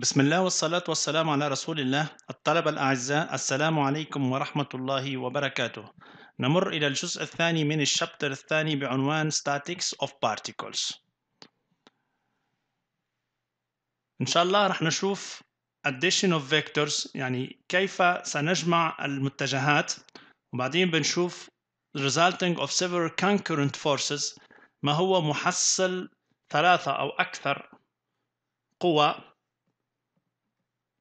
بسم الله والصلاة والسلام على رسول الله الطلبة الأعزاء السلام عليكم ورحمة الله وبركاته نمر إلى الجزء الثاني من الشابتر الثاني بعنوان Statics of Particles إن شاء الله رح نشوف addition of vectors يعني كيف سنجمع المتجهات وبعدين بنشوف resulting of several concurrent forces ما هو محصل ثلاثة أو أكثر قوى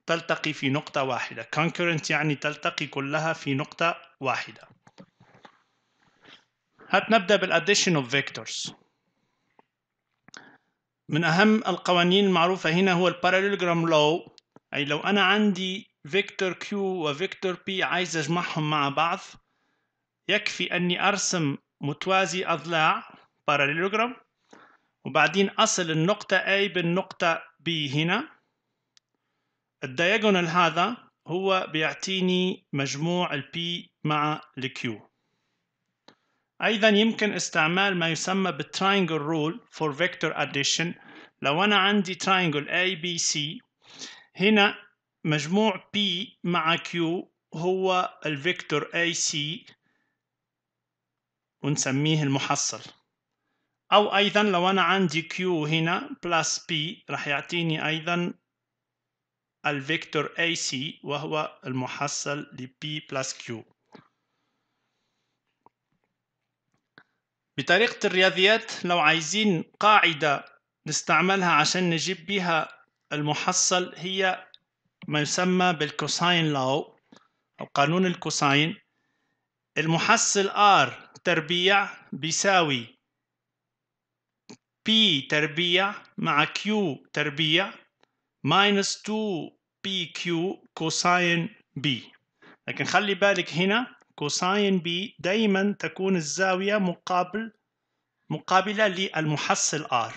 تلتقي في نقطة واحدة concurrent يعني تلتقي كلها في نقطة واحدة هات نبدأ بالaddition of vectors من أهم القوانين المعروفة هنا هو parallelogram law أي لو أنا عندي q و vector p عايز أجمعهم مع بعض يكفي أني أرسم متوازي أضلاع parallelogram وبعدين أصل النقطة A بالنقطة B هنا الدياجونال هذا هو بيعطيني مجموع البي مع الكيو أيضا يمكن استعمال ما يسمى بالتراينجل رول for vector addition لو أنا عندي triangle ABC هنا مجموع P مع Q هو الفيكتور AC ونسميه المحصل أو أيضا لو أنا عندي Q هنا plus P رح يعطيني أيضا الفيكتور AC وهو المحصل ل P plus Q بطريقة الرياضيات لو عايزين قاعدة نستعملها عشان نجيب بها المحصل هي ما يسمى بالكوساين لاو أو قانون الكوساين المحصل R تربيع بيساوي P تربيع مع Q تربيع minus 2 بي كيو كوساين بي لكن خلي بالك هنا كوساين بي دائما تكون الزاوية مقابل مقابلة للمحصل R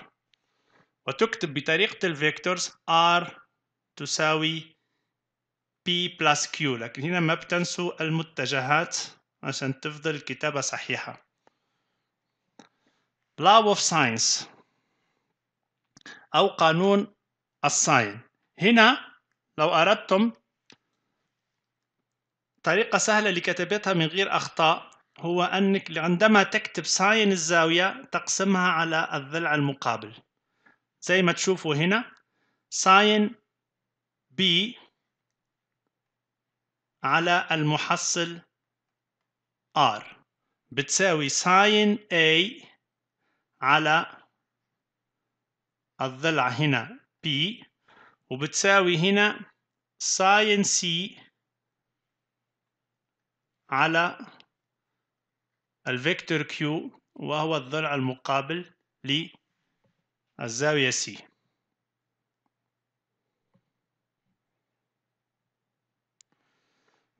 وتكتب بطريقة الفيكتورز R تساوي P plus Q لكن هنا ما بتنسوا المتجهات عشان تفضل الكتابة صحيحة Law of Science أو قانون الساين هنا لو أردتم طريقة سهلة لكتابتها من غير أخطاء هو أنك عندما تكتب ساين الزاوية تقسمها على الضلع المقابل زي ما تشوفوا هنا ساين بي على المحصل R بتساوي ساين A على الضلع هنا P وبتساوي هنا ساين سي على الفيكتور كيو وهو الضلع المقابل للزاوية سي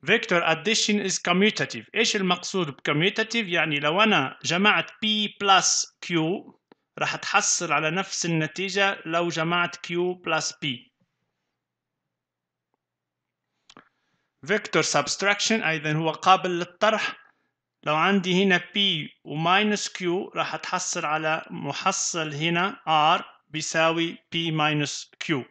vector addition is commutative ايش المقصود بكميوتاتيف يعني لو انا جمعت p plus q راح تحصل على نفس النتيجة لو جمعت q plus p فيكتور سبستراكشن ايضا هو قابل للطرح لو عندي هنا P و minus Q راح اتحصل على محصل هنا R بيساوي P minus Q